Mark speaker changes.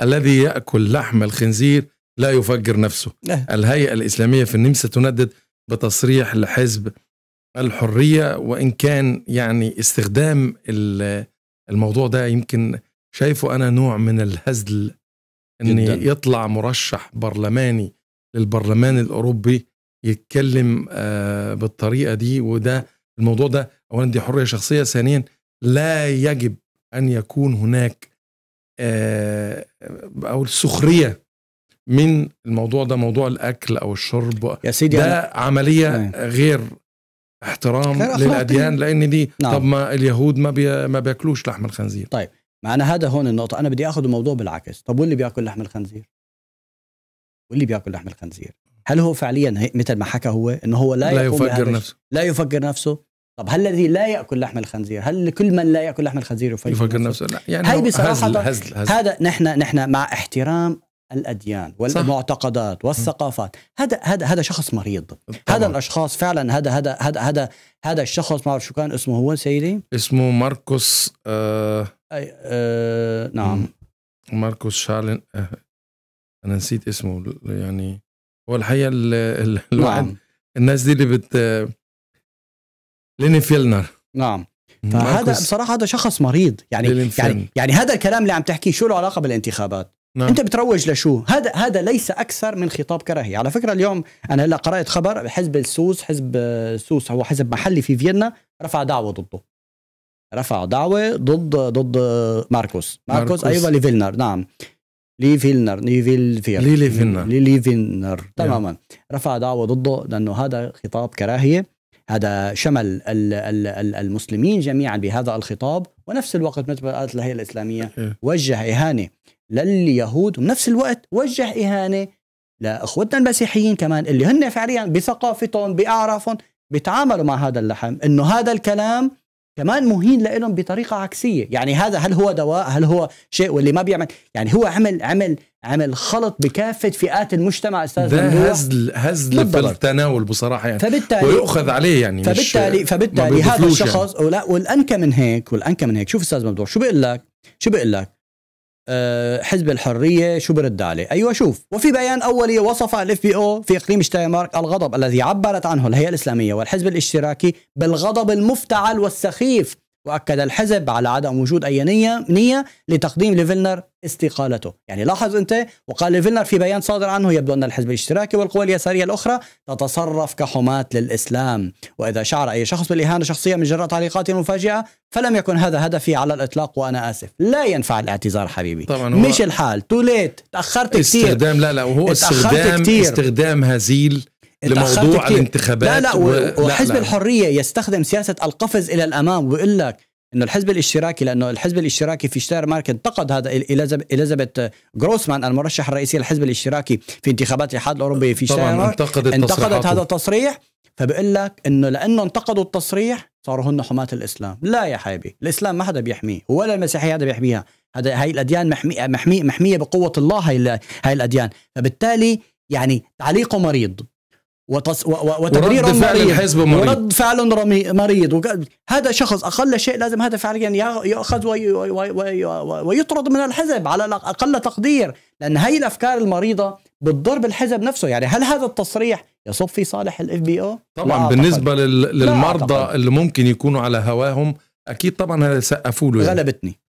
Speaker 1: الذي يأكل لحم الخنزير لا يفجر نفسه الهيئة الإسلامية في النمسا تندد بتصريح لحزب الحرية وإن كان يعني استخدام الموضوع ده يمكن شايفه أنا نوع من الهزل أن جداً. يطلع مرشح برلماني للبرلمان الأوروبي يتكلم آه، بالطريقة دي وده الموضوع ده أولا دي حرية شخصية ثانيا لا يجب أن يكون هناك آه، او السخريه من الموضوع ده موضوع الاكل او الشرب يا سيدي ده أنا... عمليه غير احترام للاديان لان دي نعم. طب ما اليهود ما بي... ما بياكلوش لحم الخنزير طيب معنا هذا هون النقطه انا بدي اخذ الموضوع بالعكس طب واللي بياكل لحم الخنزير واللي بياكل لحم الخنزير هل هو فعليا مثل ما حكى هو انه هو لا, لا يفكر نفسه لا يفكر نفسه طب هل الذي لا ياكل لحم الخنزير هل كل من لا ياكل لحم الخنزير يفكر, يفكر نفسه لا يعني هاي بصراحه هزل هزل هزل هذا نحن نحن مع احترام الاديان والمعتقدات والثقافات هذا هذا هذا شخص مريض طبعا. هذا الاشخاص فعلا هذا هذا هذا هذا هذا الشخص ما بعرف شو كان اسمه هو سيدي اسمه ماركوس آه آه نعم ماركوس شالن آه انا نسيت اسمه يعني هو الحقيقه نعم. الواحد نعم. الناس دي اللي بت ليني فيلنر نعم فهذا بصراحه هذا شخص مريض يعني يعني يعني هذا الكلام اللي عم تحكيه شو له علاقه بالانتخابات نعم. انت بتروج لشو هذا هذا ليس اكثر من خطاب كراهية، على فكره اليوم انا هلا قرات خبر حزب السوس حزب السوس هو حزب محلي في فيينا رفع دعوه ضده رفع دعوه ضد ضد ماركوس ماركوس, ماركوس. ايوه ليفيلنر نعم ليفيلنر لي ليفيلنر ليفيلنر نعم. تماما رفع دعوه ضده لانه هذا خطاب كراهيه هذا شمل المسلمين جميعا بهذا الخطاب ونفس الوقت مثل ما قالت الهيئه الاسلاميه إيه. وجه اهانه لليهود وبنفس الوقت وجه اهانه لاخوتنا المسيحيين كمان اللي هن فعليا بثقافتهم باعرافهم بيتعاملوا مع هذا اللحم انه هذا الكلام كمان مهين لهم بطريقه عكسيه يعني هذا هل هو دواء هل هو شيء واللي ما بيعمل يعني هو عمل عمل عمل خلط بكافه فئات المجتمع استاذ ده هزل هزل في التناول بصراحه يعني فبالتالي ويؤخذ عليه يعني فبالتالي فبالتالي هذا يعني. الشخص يعني. ولا والانكى من هيك والانكى من هيك شوف استاذ ممدوح شو بقول لك شو بقول لك أه حزب الحريه شو برد عليه ايوه شوف وفي بيان اولي وصف الاف بي او في اقليم شتاينمارك الغضب الذي عبرت عنه الهيئه الاسلاميه والحزب الاشتراكي بالغضب المفتعل والسخيف واكد الحزب على عدم وجود اي نيه نيه لتقديم لفيلنر استقالته، يعني لاحظ انت وقال لفيلنر في بيان صادر عنه يبدو ان الحزب الاشتراكي والقوى اليساريه الاخرى تتصرف كحماة للاسلام، واذا شعر اي شخص بالاهانه شخصيا من جراء تعليقاته المفاجئه فلم يكن هذا هدفي على الاطلاق وانا اسف، لا ينفع الاعتذار حبيبي طبعا هو مش الحال، توليت تاخرت كثير استخدام لا لا وهو استخدام كتير. استخدام هزيل لموضوع الانتخابات لا لا و... وحزب لا الحريه يستخدم سياسه القفز الى الامام ويقول لك انه الحزب الاشتراكي لانه الحزب الاشتراكي في شتاير مارك انتقد هذا اليزابيث جروسمان المرشح الرئيسي للحزب الاشتراكي في انتخابات الاتحاد الاوروبي في شتاير مارك انتقدت, انتقدت هذا التصريح فبقول لك انه لانه انتقدوا التصريح صاروا هن حماة الاسلام لا يا حبيبي الاسلام ما حدا بيحميه ولا المسيحيه حدا بيحميها هذا هاي الاديان محميه محميه محميه بقوه الله هاي هاي الاديان فبالتالي يعني تعليقه مريض وتص... و... و... وتبرير ورد فعل الحزب مريض ورد فعل رمي... مريض وك... هذا شخص اقل شيء لازم هذا فعليا يعني ياخذ وي... وي... وي... وي... ويطرد من الحزب على اقل تقدير لان هي الافكار المريضه بتضر بالحزب نفسه يعني هل هذا التصريح يصب في صالح الاف بي او طبعا بالنسبه لل... للمرضى اللي ممكن يكونوا على هواهم اكيد طبعا سقفوا له يعني. غلبتني